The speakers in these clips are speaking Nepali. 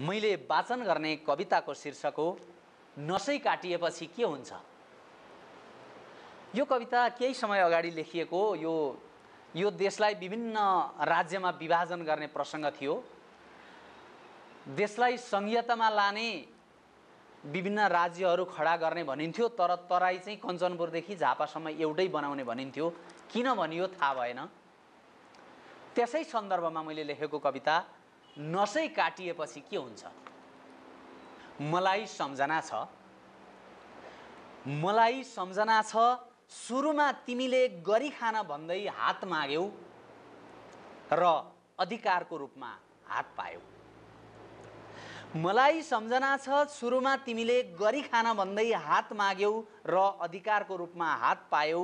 मैले वाचन गर्ने कविताको शीर्षक हो नसै काटिएपछि के हुन्छ यो कविता केही समय अगाडि लेखिएको यो यो देशलाई विभिन्न राज्यमा विभाजन गर्ने प्रसङ्ग थियो देशलाई सङ्घीयतामा लाने विभिन्न राज्यहरू खडा गर्ने भनिन्थ्यो तर तराई चाहिँ कञ्चनपुरदेखि झापासम्म एउटै बनाउने भनिन्थ्यो किन भनियो थाहा भएन त्यसै सन्दर्भमा मैले लेखेको कविता नसै काटिएपछि के हुन्छ मलाई सम्झना छ मलाई सम्झना छ सुरुमा तिमीले गरी भन्दै हात माग्यौ र अधिकारको रूपमा हात पायौ मलाई सम्झना छ सुरुमा तिमीले गरी खान भन्दै हात माग्यौ र अधिकारको रूपमा हात पायौ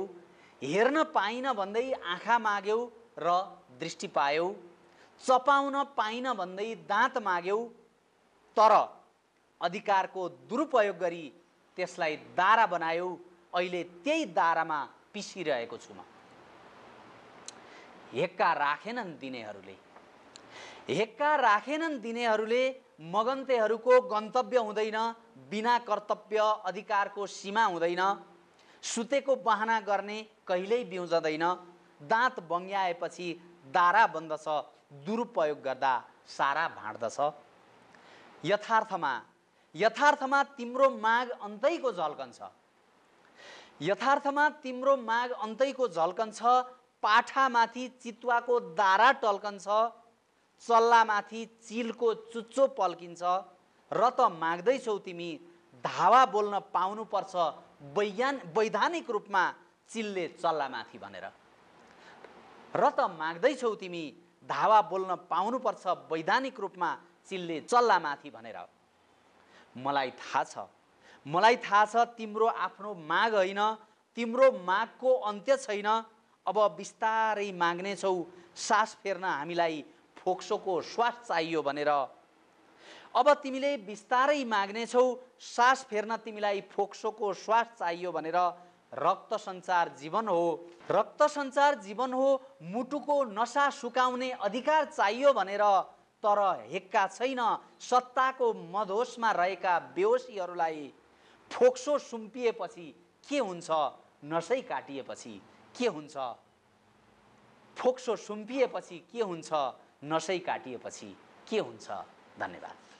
हेर्न पाइन भन्दै आँखा माग्यौ र दृष्टि पायौ चपाउन पाइन भन्दै दाँत माग्यौ तर अधिकारको दुरुपयोग गरी त्यसलाई दारा बनायौ अहिले त्यही दारामा पिसिरहेको छु म हेक्का राखेनन् दिनेहरूले हेक्का राखेनन् दिनेहरूले मगन्तेहरूको गन्तव्य हुँदैन बिना कर्तव्य अधिकारको सीमा हुँदैन सुतेको बहना गर्ने कहिल्यै बिउजँदैन दाँत बङ्ग्याएपछि दारा बन्दछ दुरुपयोग गर्दा सारा भाँड्दछ यथार्थमा यथार्थमा तिम्रो माग अन्तैको झल्कन्छ यथार्थमा तिम्रो माग अन्तैको झल्कन्छ पाठामाथि चितुवाको दारा टल्कन्छ चल्लामाथि चिलको चुच्चो पल्किन्छ र त माग्दैछौ तिमी धावा बोल्न पाउनुपर्छ वैज्ञान वैधानिक रूपमा चिलले चल्लामाथि भनेर र त माग्दैछौ तिमी धावा बोल्न पाउनुपर्छ वैधानिक रूपमा चिल्ले चल्ला माथि भनेर मलाई थाहा छ मलाई थाहा छ तिम्रो आफ्नो माग होइन तिम्रो मागको अन्त्य छैन अब बिस्तारै माग्नेछौ सास फेर्न हामीलाई फोक्सोको श्वास चाहियो भनेर अब तिमीले बिस्तारै माग्नेछौ सास फेर्न तिमीलाई फोक्सोको श्वास चाहियो भनेर रक्त सञ्चार जीवन हो रक्त सञ्चार जीवन हो मुटुको नसा सुकाउने अधिकार चाहियो भनेर तर हेक्का छैन सत्ताको मधोसमा रहेका बेहोसीहरूलाई फोक्सो सुम्पिएपछि के हुन्छ नसै काटिएपछि के हुन्छ फोक्सो सुम्पिएपछि के हुन्छ नसै काटिएपछि के हुन्छ धन्यवाद